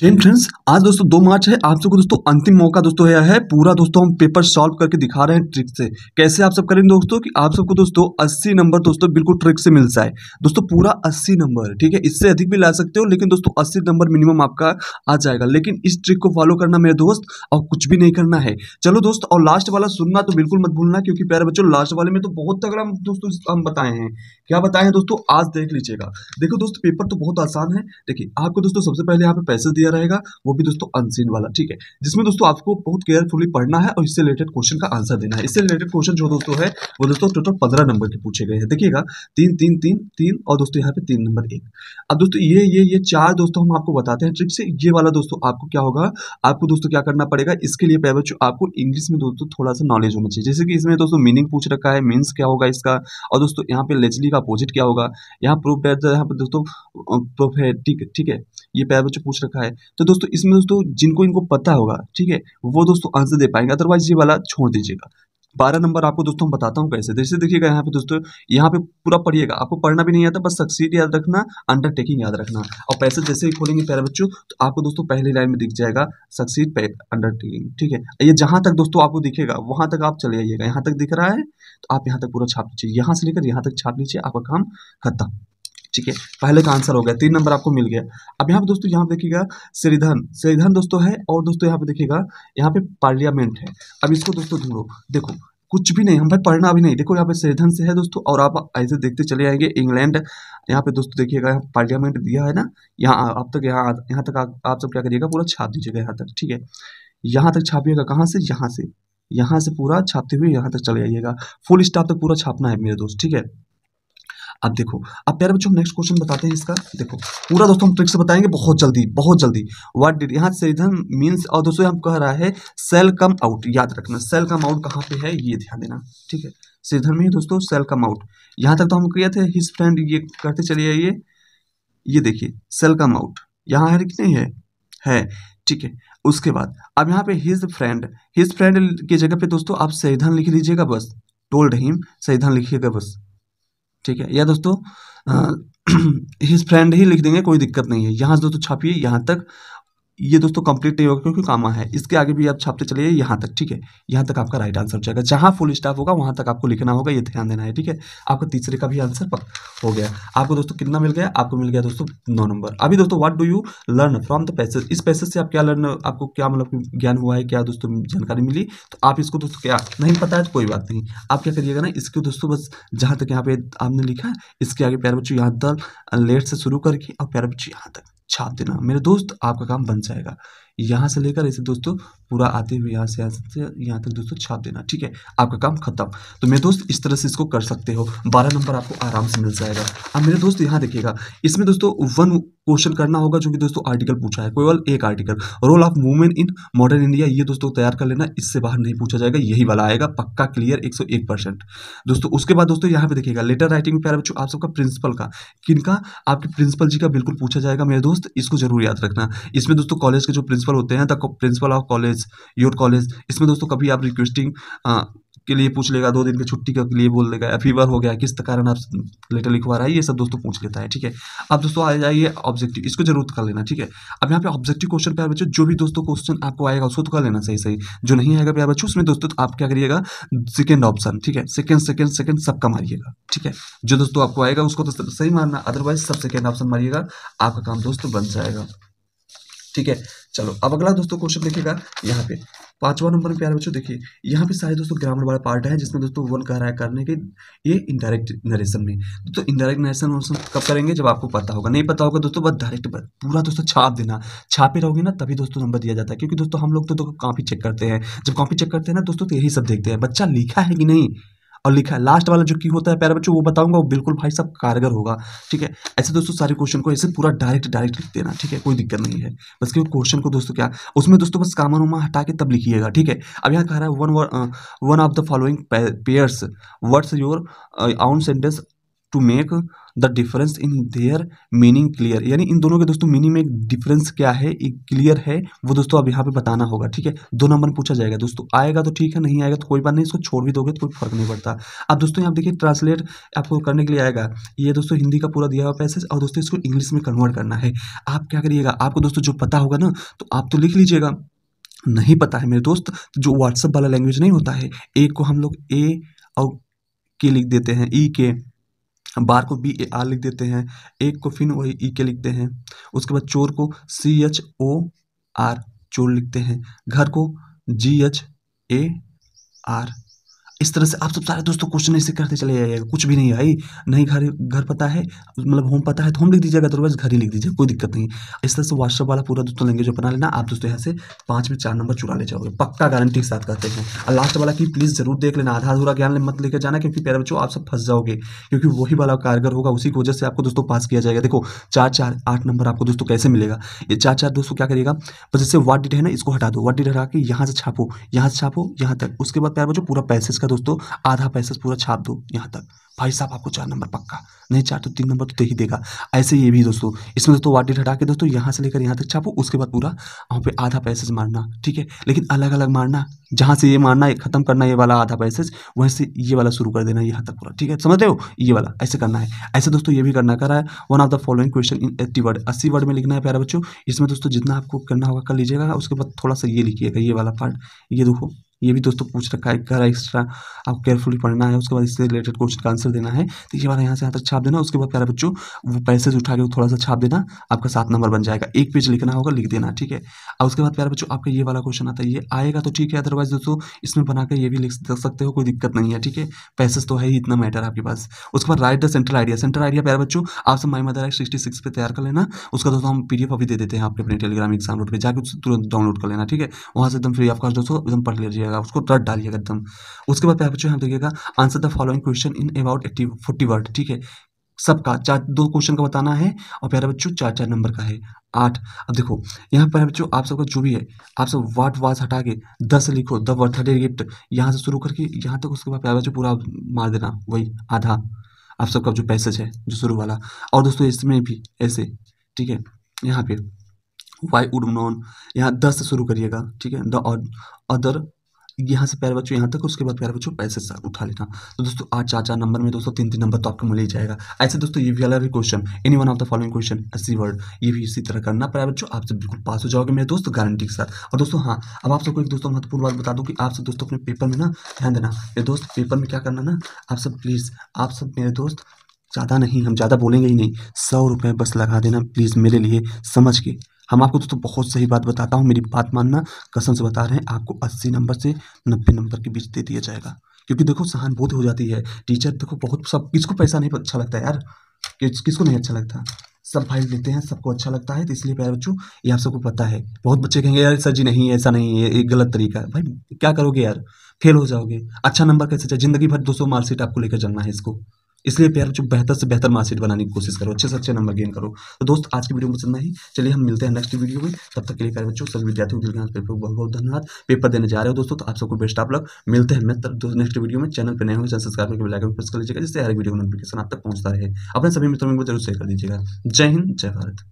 GeM friends आज दोस्तों दो मार्च है आप सबको दोस्तों अंतिम मौका दोस्तों यह है पूरा दोस्तों हम पेपर सॉल्व करके दिखा रहे हैं ट्रिक से कैसे आप सब करेंगे दोस्तों कि आप सबको दोस्तों 80 नंबर दोस्तों बिल्कुल ट्रिक से मिल जाए दोस्तों पूरा 80 नंबर ठीक है इससे अधिक भी ला सकते हो लेकिन दोस्तों अस्सी नंबर मिनिमम आपका आ जाएगा लेकिन इस ट्रिक को फॉलो करना मेरे दोस्त और कुछ भी नहीं करना है चलो दोस्त और लास्ट वाला सुनना तो बिल्कुल मत भूलना क्योंकि प्यारे बच्चों लास्ट वाले में तो बहुत तगड़ा दोस्तों हम बताए हैं क्या बताए हैं दोस्तों आज देख लीजिएगा देखो दोस्तों पेपर तो बहुत आसान है देखिए आपको दोस्तों सबसे पहले यहाँ पे पैसे दिया रहेगा वो भी दोस्तों अनसीन वाला ठीक है जिसमें दोस्तों आपको बहुत केयरफुली पढ़ना है और इससे रिलेटेड क्वेश्चन का आंसर देना है इससे रिलेटेड क्वेश्चन जो दोस्तों है वो दोस्तों टोटल पंद्रह नंबर के पूछे गए हैं देखिएगा तीन तीन तीन तीन और दोस्तों यहाँ पे तीन नंबर एक अब दोस्तों ये ये ये चार दोस्तों हम आपको बताते हैं ट्रिक से ये वाला दोस्तों आपको क्या होगा आपको दोस्तों क्या करना पड़ेगा इसके लिए पहले पैबच आपको इंग्लिश में दोस्तों थोड़ा सा नॉलेज होना चाहिए जैसे कि इसमें दोस्तों मीनिंग पूछ रखा है मीन्स क्या होगा इसका और दोस्तों यहाँ पे लेजली का अपोजिट क्या होगा यहाँ प्रूफ तो यहाँ पर दोस्तों प्रोफेटिक ठीक है ये पैर बच्चों पूछ रखा है तो दोस्तों इसमें दोस्तों जिनको इनको पता होगा ठीक है वो दोस्तों आंसर दे पाएंगे अदरवाइज ये वाला छोड़ दीजिएगा बारह नंबर आपको दोस्तों बताता हूँ कैसे जैसे देखिएगा यहाँ पे दोस्तों यहाँ पे पूरा पढ़िएगा आपको पढ़ना भी नहीं आता बस सक्सीड याद रखना अंडरटेकिंग याद रखना और पैसे जैसे ही खोलेंगे प्यारे बच्चों तो आपको दोस्तों पहली लाइन में दिख जाएगा सक्सीड अंडरटेकिंग ठीक है ये जहाँ तक दोस्तों आपको दिखेगा वहाँ तक आप चले जाइएगा यहाँ तक दिख रहा है तो आप यहाँ तक पूरा छाप लीजिए यहाँ से लेकर यहाँ तक छाप लीजिए आपका काम खत्म ठीक है पहले का आंसर हो गया तीन नंबर आपको मिल गया अब यहाँ पे दोस्तों यहाँ पे देखिएगा श्रीधन श्रीधन दोस्तों है और दोस्तों यहाँ पे देखिएगा यहाँ पे पार्लियामेंट है अब इसको दोस्तों ढूंढो देखो कुछ भी नहीं हम भाई पढ़ना भी नहीं देखो यहाँ पे श्रीधन से है दोस्तों और आप ऐसे देखते चले जाएंगे इंग्लैंड यहाँ पे दोस्तों देखिएगा यहाँ पार्लियामेंट दिया है ना यहाँ आप तक यहाँ यहाँ तक आप सब क्या करिएगा पूरा छाप दीजिएगा यहाँ तक ठीक है यहाँ तक छापिएगा कहाँ से यहाँ से यहाँ से पूरा छापते हुए यहाँ तक चले जाइएगा फुल स्टाफ तक पूरा छापना है मेरे दोस्त ठीक है अब देखो अब प्यारे बच्चों नेक्स्ट क्वेश्चन बताते हैं इसका देखो पूरा दोस्तों हम ट्रिक्स तो बताएंगे बहुत जल्दी बहुत जल्दी व्हाट डिड यहाँ सीधन मीन्स और दोस्तों हम कह रहा है सेल कम आउट याद रखना सेल कम आउट कहाँ पे है ये ध्यान देना ठीक है सीधन में ही दोस्तों सेल कम आउट यहाँ तक तो हम किया थे हिज फ्रेंड ये करते चले आइए ये देखिए सेल कम आउट यहाँ है कितने है है ठीक है उसके बाद अब यहाँ पे हिज फ्रेंड हिज फ्रेंड की जगह पे दोस्तों आप सैधान लिख लीजिएगा बस टोल्ड हिम सैधान लिखिएगा बस ठीक है या दोस्तों हिज फ्रेंड ही लिख देंगे कोई दिक्कत नहीं है यहाँ से दोस्तों छापिए यहाँ तक ये दोस्तों कंप्लीट नहीं होगा क्योंकि कामा है इसके आगे भी आप छापते चलिए यहाँ तक ठीक है यहाँ तक आपका राइट आंसर हो जाएगा जहाँ फुल स्टाफ होगा वहाँ तक आपको लिखना होगा ये ध्यान देना है ठीक है आपका तीसरे का भी आंसर हो गया आपको दोस्तों कितना मिल गया आपको मिल गया दोस्तों नौ नंबर अभी दोस्तों what do you learn from the passage इस पैसेज से आप क्या लर्न आपको क्या मतलब ज्ञान हुआ है क्या दोस्तों जानकारी मिली तो आप इसको दोस्तों क्या नहीं पता है तो कोई बात नहीं आप क्या करिएगा ना इसको दोस्तों बस जहाँ तक यहाँ पे आपने लिखा इसके आगे प्यार बच्चों यहाँ तक लेट से शुरू करके और प्यार बच्चों यहाँ तक छाप देना मेरे दोस्त आपका काम बन जाएगा यहाँ से लेकर इसे दोस्तों पूरा आते हुए यहाँ से यहाँ तक दोस्तों छाप देना ठीक है आपका काम खत्म तो मेरे दोस्त इस तरह से इसको कर सकते हो बारह नंबर आपको आराम से मिल जाएगा अब मेरे दोस्त यहाँ देखिएगा इसमें दोस्तों वन क्वेश्चन करना होगा जो कि दोस्तों आर्टिकल पूछा है केवल एक article role of women in modern India ये दोस्तों तैयार कर लेना इससे बाहर नहीं पूछा जाएगा यही वाला आएगा पक्का क्लियर एक परसेंट दोस्तों उसके बाद दोस्तों यहाँ पे देखिएगा लेटर राइटिंग में बच्चों आप सबका प्रिंसिपल का किनका आपके प्रिंसिपल जी का बिल्कुल पूछा जाएगा मेरे दोस्त इसको जरूर याद रखना इसमें दोस्तों कॉलेज के जो प्रिंसिपल प्रिंसिपल होते हैं the principal of college your college इसमें दोस्तों कभी आप रिक्वेस्टिंग के लिए पूछ लेगा दो दिन की छुट्टी के लिए बोल देगा या फीवर हो गया किस कारण आप लेटर लिखवा रहा है ये सब दोस्तों पूछ लेता है ठीक है अब दोस्तों आ जाइए ऑब्जेक्टिव इसको जरूर कर लेना ठीक है अब यहाँ पे ऑब्जेक्टिव क्वेश्चन प्यार बच्चों जो भी दोस्तों क्वेश्चन आपको आएगा उसको तो कर लेना सही सही जो नहीं आएगा प्यार बच्चों उसमें दोस्तों तो आप क्या करिएगा सेकेंड ऑप्शन ठीक है सेकेंड सेकेंड सेकेंड सबका मारिएगा ठीक है जो दोस्तों आपको आएगा उसको तो सही मारना अदरवाइज सब सेकेंड ऑप्शन मारिएगा आपका काम दोस्तों बन जाएगा ठीक है चलो अब अगला दोस्तों क्वेश्चन देखिएगा यहाँ पे पांचवा नंबर में प्यारे बच्चों देखिए यहाँ पे सारे दोस्तों ग्रामर वाला पार्ट है जिसमें दोस्तों वन कह रहा है करने के ये इनडायरेक्ट नरेशन में दोस्तों इनडायरेक्ट नरेशन कब करेंगे जब आपको पता होगा नहीं पता होगा दोस्तों बस डायरेक्ट पूरा दोस्तों छाप देना छापे रहोगे ना तभी दोस्तों नंबर दिया जाता है क्योंकि दोस्तों हम लोग तो, कॉपी तो चेक करते हैं जब कॉपी चेक करते हैं ना दोस्तों तो यही सब देखते हैं बच्चा लिखा है कि नहीं और लिखा है लास्ट वाला जो की होता है प्यारे बच्चों वो बताऊंगा वो बिल्कुल भाई साहब कारगर होगा ठीक है ऐसे दोस्तों सारे क्वेश्चन को ऐसे पूरा डायरेक्ट डायरेक्ट लिख देना ठीक है कोई दिक्कत नहीं है बस क्योंकि क्वेश्चन को दोस्तों क्या उसमें दोस्तों बस कामन उमा हटा के तब लिखिएगा ठीक है अब यहाँ कह रहा है one one of the following pairs words your own sentence to make the difference in their meaning clear यानी इन दोनों के दोस्तों मीनिंग में डिफरेंस क्या है क्लियर है वो दोस्तों अब यहाँ पे बताना होगा ठीक है दो नंबर में पूछा जाएगा दोस्तों आएगा तो ठीक है नहीं आएगा तो कोई बात नहीं इसको छोड़ भी दोगे तो कोई फर्क नहीं पड़ता अब दोस्तों यहाँ देखिए ट्रांसलेट आपको करने के लिए आएगा ये दोस्तों हिंदी का पूरा दिया हुआ पैसेज और दोस्तों इसको इंग्लिश में कन्वर्ट करना है आप क्या करिएगा आपको दोस्तों जो पता होगा ना तो आप तो लिख लीजिएगा नहीं पता है मेरे दोस्त जो व्हाट्सअप वाला लैंग्वेज नहीं होता है ए को हम लोग ए और के लिख देते हैं ई e, के बार को बी ए आर लिख देते हैं एक को फिन वही ई के लिखते हैं उसके बाद चोर को सी एच ओ आर चोर लिखते हैं घर को जी एच ए आर इस तरह से आप सब सारे दोस्तों क्वेश्चन ऐसे करते चले जाइएगा कुछ भी नहीं आई नहीं घर घर पता है मतलब होम पता है तो होम लिख दीजिएगा अदरवाइज घर ही लिख दीजिएगा कोई दिक्कत नहीं इस तरह से व्हाट्सअप वाला पूरा दोस्तों लेंगे जो बना लेना आप दोस्तों यहाँ से पाँच में चार नंबर चुरा ले जाओगे पक्का गारंटी के साथ करते हैं और लास्ट वाला की प्लीज़ जरूर देख लेना आधा अधूरा ज्ञान मत लेकर जाना क्योंकि प्यारे बच्चों आप सब फंस जाओगे क्योंकि वही वाला कारगर होगा उसी की वजह से आपको दोस्तों पास किया जाएगा देखो चार चार आठ नंबर आपको दोस्तों कैसे मिलेगा ये चार चार दोस्तों क्या करिएगा बस जैसे वाट डिट है ना इसको हटा दो वाट डिट हटा के यहाँ से छापो यहाँ से छापो यहाँ तक उसके बाद प्यार बच्चों पूरा पैसेज इसका दोस्तों आधा पैसा पूरा छाप दो यहाँ तक भाई साहब आपको चार नंबर पक्का नहीं चार तो तीन नंबर तो दे ही देगा ऐसे ये भी दोस्तों इसमें दोस्तों वाटेट हटा के दोस्तों यहाँ से लेकर यहाँ तक छापो उसके बाद पूरा वहाँ पे आधा पैसेज मारना ठीक है लेकिन अलग अलग मारना जहाँ से ये मारना है खत्म करना ये वाला आधा पैसेज वहीं से ये वाला शुरू कर देना यहाँ तक पूरा ठीक है समझते हो ये वाला ऐसे करना है ऐसे दोस्तों ये भी करना करा है one of the following question in eighty word अस्सी वर्ड में लिखना है प्यारा बच्चों इसमें दोस्तों जितना आपको करना होगा कर लीजिएगा उसके बाद थोड़ा सा ये लिखिएगा ये वाला पार्ट ये देखो ये भी दोस्तों पूछ रखा है करा एक्स्ट्रा आपको केयरफुली पढ़ना है उसके बाद इससे रिलेटेड क्वेश्चन का आंसर देना है तो ये वाला यहाँ से यहाँ तक छाप देना उसके बाद प्यारा बच्चों वो पैसेज उठा के थोड़ा सा छाप देना आपका सात नंबर बन जाएगा एक पेज लिखना होगा लिख देना ठीक है और उसके बाद प्यारा बच्चों आपका ये वाला क्वेश्चन आता है ये आएगा तो ठीक है अदरवाइज दोस्तों इसमें बनाकर ये भी लिख सकते हो कोई दिक्कत नहीं है ठीक है पैसेज तो है ही इतना मैटर आपके पास उसके बाद write the central idea central idea प्यारे बच्चों आप सब माई मदर सिक्सटी सिक्स पर तैयार कर लेना उसका दोस्तों हम पी अभी दे देते हैं आपके अपने टेलीग्राम एग्जाम रोड पर जाकर तुरंत डाउनलोड कर लेना ठीक है वहाँ से एकदम फ्री ऑफ कॉस्ट दोस्तों एकदम पढ़ लीजिए करिएगा उसको रट डालिएगा एकदम उसके बाद पे जो है देखिएगा answer the following question in about eighty forty word ठीक है सबका चार दो क्वेश्चन का बताना है और प्यारे बच्चों चार चार नंबर का है आठ अब देखो यहाँ पर बच्चों आप सबका जो भी है आप सब वाट वाज हटा के दस लिखो द बर्थडे गिफ्ट यहाँ से शुरू करके यहाँ तक उसके बाद प्यारे बच्चों पूरा मार देना वही आधा आप सबका जो पैसेज है जो शुरू वाला और दोस्तों इसमें भी ऐसे ठीक है यहाँ पे वाई उड नॉन यहाँ दस से शुरू करिएगा ठीक है द अदर यहाँ से प्यार बच्चों यहाँ तक उसके बाद प्यार बच्चों पैसे उठा लेना तो दोस्तों आठ चार चार नंबर में दोस्तों तीन तीन नंबर तो आपको मिल ही जाएगा ऐसे दोस्तों ये वाला भी question any one of the following question see word ये भी इसी तरह करना पैर बच्चों आपसे बिल्कुल पास हो जाओगे मेरे दोस्त गारंटी के साथ और दोस्तों हाँ अब आप सबको एक दोस्तों महत्वपूर्ण बात बता दूँ कि आप सब दोस्तों अपने पेपर में ना ध्यान देना मेरे दोस्त पेपर में क्या करना ना आप सब प्लीज़ आप सब मेरे दोस्त ज़्यादा नहीं हम ज़्यादा बोलेंगे ही नहीं सौ रुपये बस लगा देना प्लीज़ मेरे लिए समझ के हम आपको दोस्तों बहुत सही बात बताता हूँ मेरी बात मानना कसम से बता रहे हैं आपको अस्सी नंबर से नब्बे नंबर के बीच दे दिया जाएगा क्योंकि देखो सहानुभूति हो जाती है टीचर देखो बहुत सब किसको पैसा नहीं अच्छा लगता यार किस किसको नहीं अच्छा लगता सब फाइल लेते हैं सबको अच्छा लगता है तो इसलिए प्यारे बच्चों ये आप सबको पता है बहुत बच्चे कहेंगे यार सर जी नहीं ऐसा नहीं है ये गलत तरीका है भाई क्या करोगे यार फेल हो जाओगे अच्छा नंबर कैसे चाहिए जिंदगी भर दो सौ मार्कशीट आपको लेकर चलना है इसको इसलिए प्यार जो बेहतर से बेहतर मार्कशीट बनाने की कोशिश करो अच्छे से अच्छे नंबर गेन करो तो दोस्त आज की वीडियो में इतना ही चलिए हम मिलते हैं नेक्स्ट वीडियो में तब तक के लिए करें बच्चों सभी विद्यार्थियों के लिए बहुत बहुत धन्यवाद पेपर देने जा रहे हो दोस्तों तो आप सबको बेस्ट आप लोग मिलते हैं मैं नेक्स्ट वीडियो में चैनल पर नए हो सब्सक्राइब करके बिल्कुल प्रेस कर लीजिएगा जिससे हर वीडियो का नोटिफिकेशन आप तक पहुंचता रहे अपने सभी मित्रों में जरूर शेयर कर दीजिएगा जय हिंद जय भारत